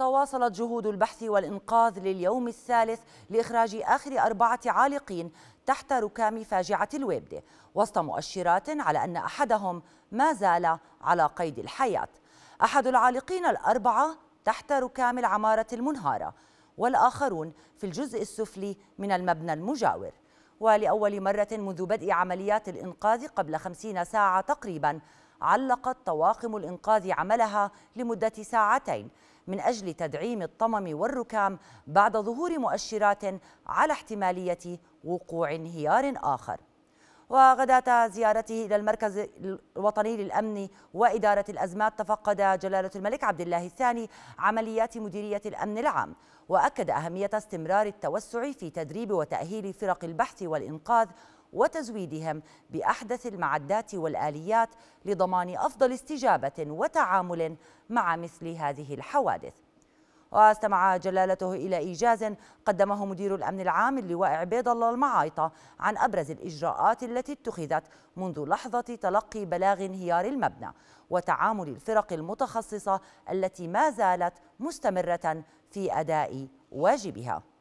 تواصلت جهود البحث والإنقاذ لليوم الثالث لإخراج آخر أربعة عالقين تحت ركام فاجعة الويبدة وسط مؤشرات على أن أحدهم ما زال على قيد الحياة أحد العالقين الأربعة تحت ركام العمارة المنهارة والآخرون في الجزء السفلي من المبنى المجاور ولأول مرة منذ بدء عمليات الإنقاذ قبل خمسين ساعة تقريباً علقت طواقم الإنقاذ عملها لمدة ساعتين من أجل تدعيم الطمم والركام بعد ظهور مؤشرات على احتمالية وقوع انهيار آخر وغداة زيارته إلى المركز الوطني للأمن وإدارة الأزمات تفقد جلالة الملك عبد الله الثاني عمليات مديرية الأمن العام وأكد أهمية استمرار التوسع في تدريب وتأهيل فرق البحث والإنقاذ وتزويدهم باحدث المعدات والاليات لضمان افضل استجابه وتعامل مع مثل هذه الحوادث واستمع جلالته إلى إيجاز قدمه مدير الأمن العام اللواء عبيد الله المعايطة عن أبرز الإجراءات التي اتخذت منذ لحظة تلقي بلاغ انهيار المبنى وتعامل الفرق المتخصصة التي ما زالت مستمرة في أداء واجبها